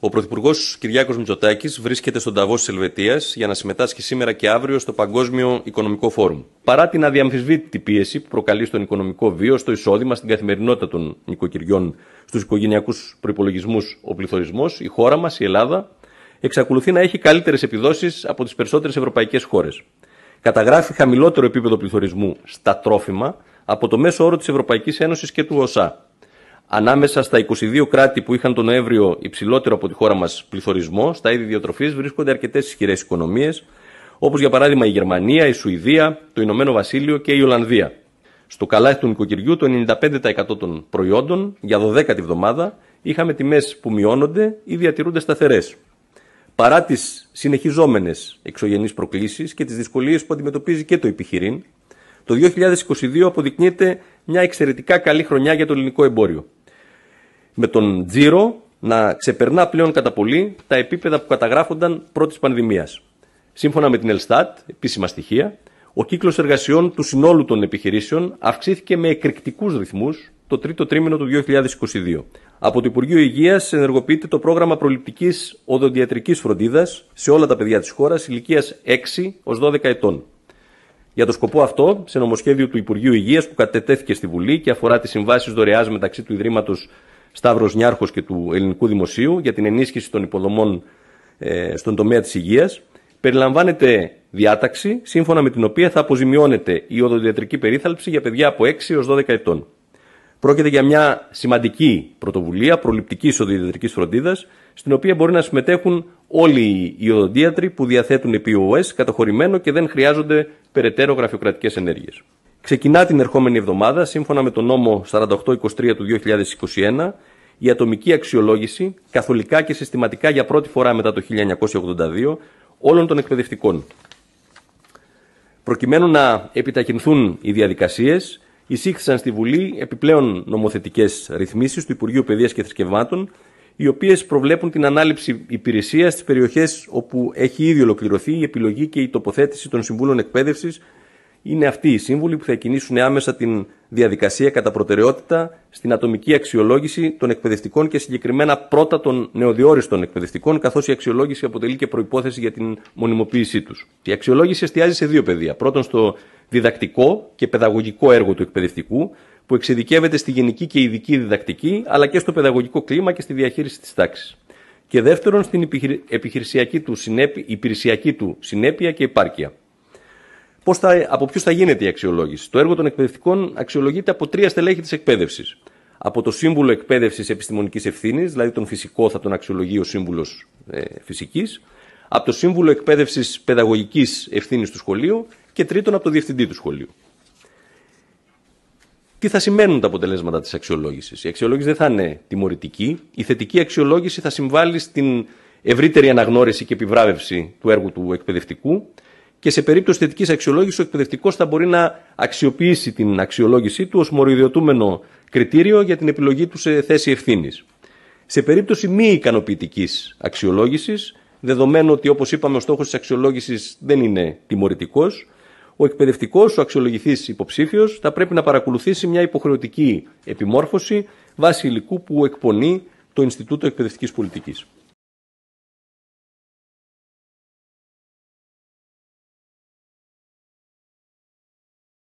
Ο Πρωθυπουργός Κυριάκος Μητσοτάκης βρίσκεται στον Ταβός της Ελβετίας για να συμμετάσχει σήμερα και αύριο στο Παγκόσμιο Οικονομικό Φόρουμ. Παρά την αδιαμφισβήτητη πίεση που προκαλεί στον οικονομικό βίο, στο εισόδημα, στην καθημερινότητα των νοικοκυριών, στους οικογενειακούς προπολογισμού, ο πληθωρισμός, η χώρα μας, η Ελλάδα, εξακολουθεί να έχει καλύτερες επιδόσεις από τις περισσότερες ευρωπαϊκές χώρες. Καταγράφει χαμηλότερο επίπεδο πληθωρισμού στα τρόφιμα από το μέσο όρο της Ευρωπαϊκής Ένωσης και του ΟΣΑ. Ανάμεσα στα 22 κράτη που είχαν τον Νοέμβριο υψηλότερο από τη χώρα μας πληθωρισμό, στα είδη διατροφή βρίσκονται αρκετές ισχυρές οικονομίες, όπως για παράδειγμα η Γερμανία, η Σουηδία, το Ηνωμένο Βασίλειο και η Ολλανδία. Στο καλάθι του νοικοκυριού, το 95% των προϊόντων για 12η εβδομάδα είχαμε τιμές που μειώνονται ή διατηρούνται σταθερές. Παρά τις συνεχιζόμενες εξωγενείς προκλήσεις και τις δυσκολίες που αντιμετωπίζει και το επιχειρήν, το 2022 αποδεικνύεται μια εξαιρετικά καλή χρονιά για το ελληνικό εμπόριο με τον τζίρο να ξεπερνά πλέον κατά πολύ τα επίπεδα που καταγράφονταν πρώτης πανδημίας. Σύμφωνα με την Ελστάτ, επίσημα στοιχεία, ο κύκλος εργασιών του συνόλου των επιχειρήσεων αυξήθηκε με εκρηκτικούς ρυθμούς το τρίτο τρίμηνο του 2022. Από το Υπουργείο Υγείας ενεργοποιείται το πρόγραμμα προληπτικής οδοντιατρικής φροντίδας σε όλα τα παιδιά της χώρας ηλικίας 6 ω 12 ετών. Για το σκοπό αυτό, σε νομοσχέδιο του Υπουργείου Υγείας που κατετέθηκε στη Βουλή και αφορά τις συμβάσεις δωρεάς μεταξύ του Ιδρύματος Σταύρος Νιάρχος και του Ελληνικού Δημοσίου για την ενίσχυση των υποδομών ε, στον τομέα της υγείας, περιλαμβάνεται διάταξη σύμφωνα με την οποία θα αποζημιώνεται η οδοντιατρική περίθαλψη για παιδιά από 6 έως 12 ετών. Πρόκειται για μια σημαντική πρωτοβουλία προληπτική οδοντιατρικής φροντίδας, στην οποία μπορεί να συμμετέχουν όλοι οι οδοντίατροι που διαθέτουν POS καταχωρημένο και δεν χρειάζονται περαιτέρω γραφειοκρατικές ενέργειες ξεκινά την ερχόμενη εβδομάδα, σύμφωνα με τον νόμο 4823 του 2021, η ατομική αξιολόγηση, καθολικά και συστηματικά για πρώτη φορά μετά το 1982, όλων των εκπαιδευτικών. Προκειμένου να επιταχυνθούν οι διαδικασίες, εισήχθησαν στη Βουλή επιπλέον νομοθετικές ρυθμίσεις του Υπουργείου Παιδείας και Θρησκευμάτων, οι οποίες προβλέπουν την ανάληψη υπηρεσίας στις περιοχές όπου έχει ήδη ολοκληρωθεί η επιλογή και η τοποθέτηση των Συμβούλων εκπαίδευσης είναι αυτοί οι σύμβουλοι που θα κινήσουν άμεσα την διαδικασία κατά προτεραιότητα στην ατομική αξιολόγηση των εκπαιδευτικών και συγκεκριμένα πρώτα των νεοδιόριστων εκπαιδευτικών, καθώς η αξιολόγηση αποτελεί και προπόθεση για την μονιμοποίησή τους. Η αξιολόγηση εστιάζει σε δύο πεδία. Πρώτον, στο διδακτικό και παιδαγωγικό έργο του εκπαιδευτικού, που εξειδικεύεται στη γενική και ειδική διδακτική, αλλά και στο παιδαγωγικό κλίμα και στη διαχείριση της τάξης. Και δεύτερον, στην επιχειρησιακή του συνέπεια, υπηρεσιακή του συνέπεια και επάρκεια πώς θα, από ποιους θα γίνεται η αξιολόγηση. Το έργο των εκπαιδευτικών αξιολογείται από τρία στελέχη της εκπαίδευσης. Από το Σύμβουλο Εκπαίδευσης Επιστημονικής Ευθύνης, δηλαδή τον φυσικό θα τον αξιολογεί ο Σύμβουλος ε, Φυσικής. Από το Σύμβουλο Εκπαίδευσης Παιδαγωγικής Ευθύνης του Σχολείου. Και τρίτον, από το Διευθυντή του Σχολείου. Τι θα σημαίνουν τα αποτελέσματα της αξιολόγησης. Η αξιολόγηση δεν θα είναι τιμωρητική. Η θετική αξιολόγηση θα συμβάλλει στην ευρύτερη αναγνώριση και επιβράβευση του έργου του εκπαιδευτικού και σε περίπτωση θετικής αξιολόγησης, ο εκπαιδευτικός θα μπορεί να αξιοποιήσει την αξιολόγησή του ως μοριδιοτούμενο κριτήριο για την επιλογή του σε θέση ευθύνης. Σε περίπτωση μη ικανοποιητικής αξιολόγησης, δεδομένου ότι όπως είπαμε ο στόχος της αξιολόγησης δεν είναι τιμωρητικός, ο εκπαιδευτικός, ο αξιολογηθής υποψήφιος, θα πρέπει να παρακολουθήσει μια υποχρεωτική επιμόρφωση βάσει υλικού που εκπονεί το Ινστιτούτο Εκπαιδευτικής Πολιτικής.